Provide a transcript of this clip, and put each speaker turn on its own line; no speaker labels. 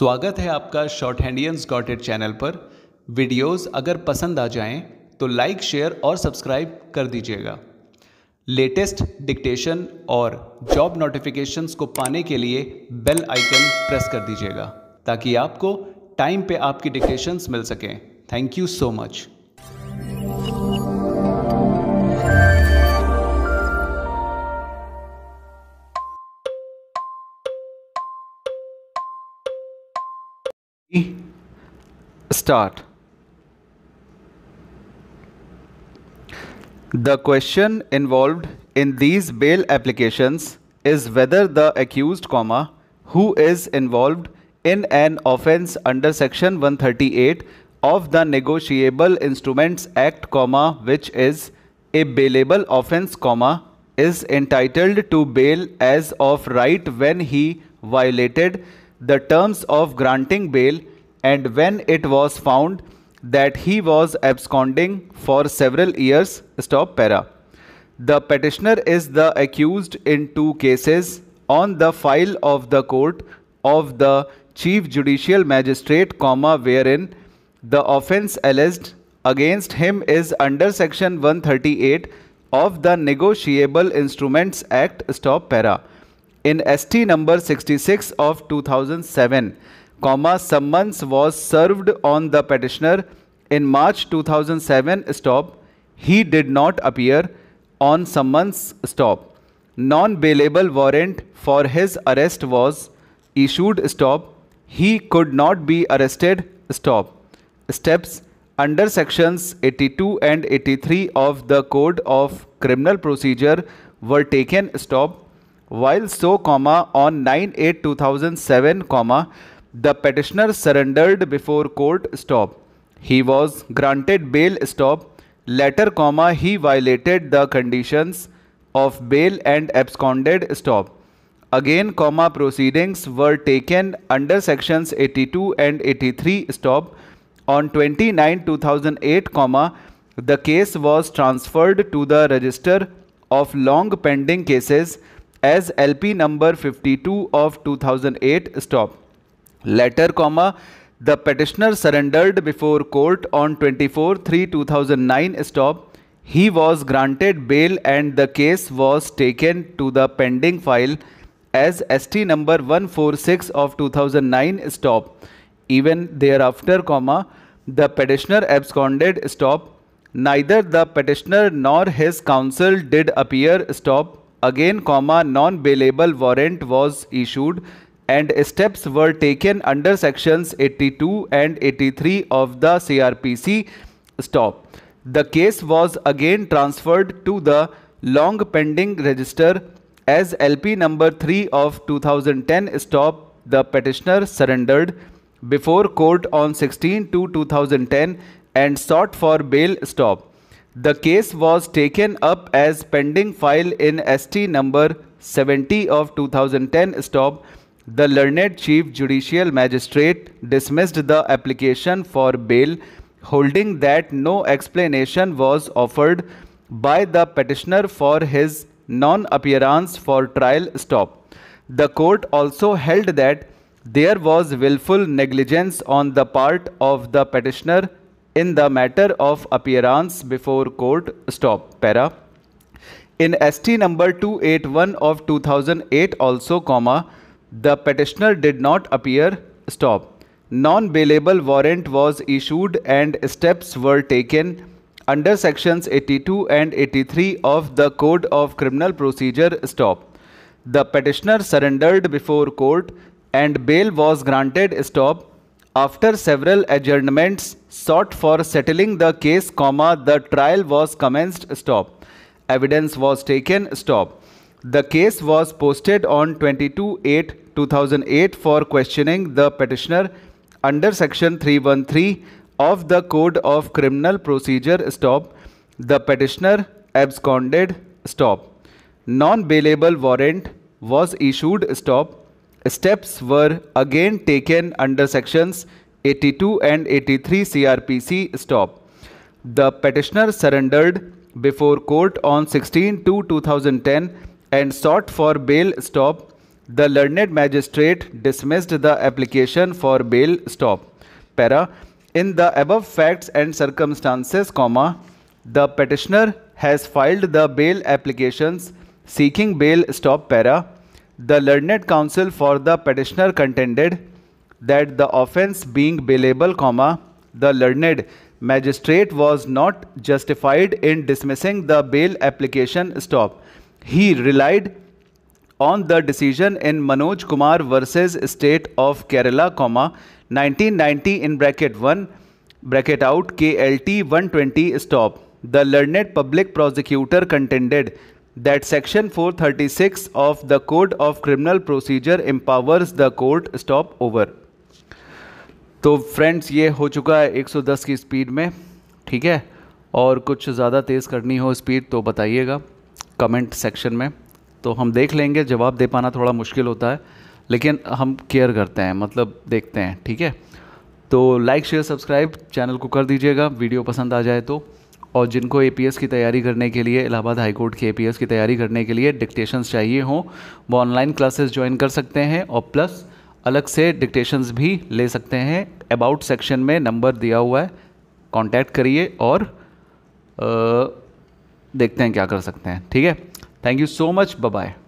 स्वागत है आपका शॉर्ट हैंडियंस गॉटेड चैनल पर वीडियोस अगर पसंद आ जाएं तो लाइक शेयर और सब्सक्राइब कर दीजिएगा लेटेस्ट डिक्टेशन और जॉब नोटिफिकेशंस को पाने के लिए बेल आइकन प्रेस कर दीजिएगा ताकि आपको टाइम पे आपकी डिक्टेशंस मिल सकें thank you so much start. The question involved in these bail applications is whether the accused, comma, who is involved in an offence under section 138 of the Negotiable Instruments Act, comma, which is a bailable offence, comma, is entitled to bail as of right when he violated the terms of granting bail and when it was found that he was absconding for several years stop para the petitioner is the accused in two cases on the file of the court of the chief judicial magistrate comma wherein the offence alleged against him is under section 138 of the negotiable instruments act stop para in ST number 66 of 2007, comma summons was served on the petitioner in March 2007 stop. He did not appear on summons stop. Non-bailable warrant for his arrest was issued stop. He could not be arrested stop. Steps under sections 82 and 83 of the Code of Criminal Procedure were taken stop while so comma on 9 8 2007 comma the petitioner surrendered before court stop he was granted bail stop later comma he violated the conditions of bail and absconded stop again comma proceedings were taken under sections 82 and 83 stop on 29 2008 comma the case was transferred to the register of long pending cases as LP number 52 of 2008 stop. Letter, comma, the petitioner surrendered before court on 24 3 2009 stop. He was granted bail and the case was taken to the pending file as ST number 146 of 2009 stop. Even thereafter, comma, the petitioner absconded stop. Neither the petitioner nor his counsel did appear stop Again, comma, non-bailable warrant was issued and steps were taken under sections 82 and 83 of the CRPC. Stop. The case was again transferred to the long pending register as LP number 3 of 2010 stop the petitioner surrendered before court on 16 to 2010 and sought for bail stop the case was taken up as pending file in ST number 70 of 2010 stop. The learned chief judicial magistrate dismissed the application for bail holding that no explanation was offered by the petitioner for his non-appearance for trial stop. The court also held that there was willful negligence on the part of the petitioner in the matter of appearance before court stop para in st number 281 of 2008 also comma the petitioner did not appear stop non bailable warrant was issued and steps were taken under sections 82 and 83 of the code of criminal procedure stop the petitioner surrendered before court and bail was granted stop after several adjournments sought for settling the case, comma, the trial was commenced, stop. Evidence was taken, stop. The case was posted on 22-8-2008 for questioning the petitioner under section 313 of the Code of Criminal Procedure, stop. The petitioner absconded, stop. Non-bailable warrant was issued, stop steps were again taken under sections 82 and 83 CRPC stop. The petitioner surrendered before court on 16 to 2010 and sought for bail stop. The learned magistrate dismissed the application for bail stop. Para in the above facts and circumstances, comma, the petitioner has filed the bail applications seeking bail stop para the learned counsel for the petitioner contended that the offence being bailable, comma, the learned magistrate was not justified in dismissing the bail application stop. He relied on the decision in Manoj Kumar versus State of Kerala, comma, 1990 in bracket 1 bracket out KLT 120 stop. The learned public prosecutor contended that section 436 of the code of criminal procedure empowers the court stop over तो friends ये हो चुका है 110 की speed में ठीक है और कुछ ज़्यादा तेज़ करनी हो स्पीड तो बताइएगा कमेंट सेक्शन में तो हम देख लेंगे जवाब दे पाना थोड़ा मुश्किल होता है लेकिन हम केयर करते हैं मतलब देखते हैं ठीक है तो लाइक शेयर सब्सक्राइब चैनल को कर दीजिएगा वीडियो पसंद आ जाए तो और जिनको ए की तैयारी करने के लिए इलाहाबाद हाईकोर्ट की ए की तैयारी करने के लिए डिक्टेशंस चाहिए हों वो ऑनलाइन क्लासेस ज्वाइन कर सकते हैं और प्लस अलग से डिक्टेशंस भी ले सकते हैं अबाउट सेक्शन में नंबर दिया हुआ है कॉन्टैक्ट करिए और आ, देखते हैं क्या कर सकते हैं ठीक है thank you so much bye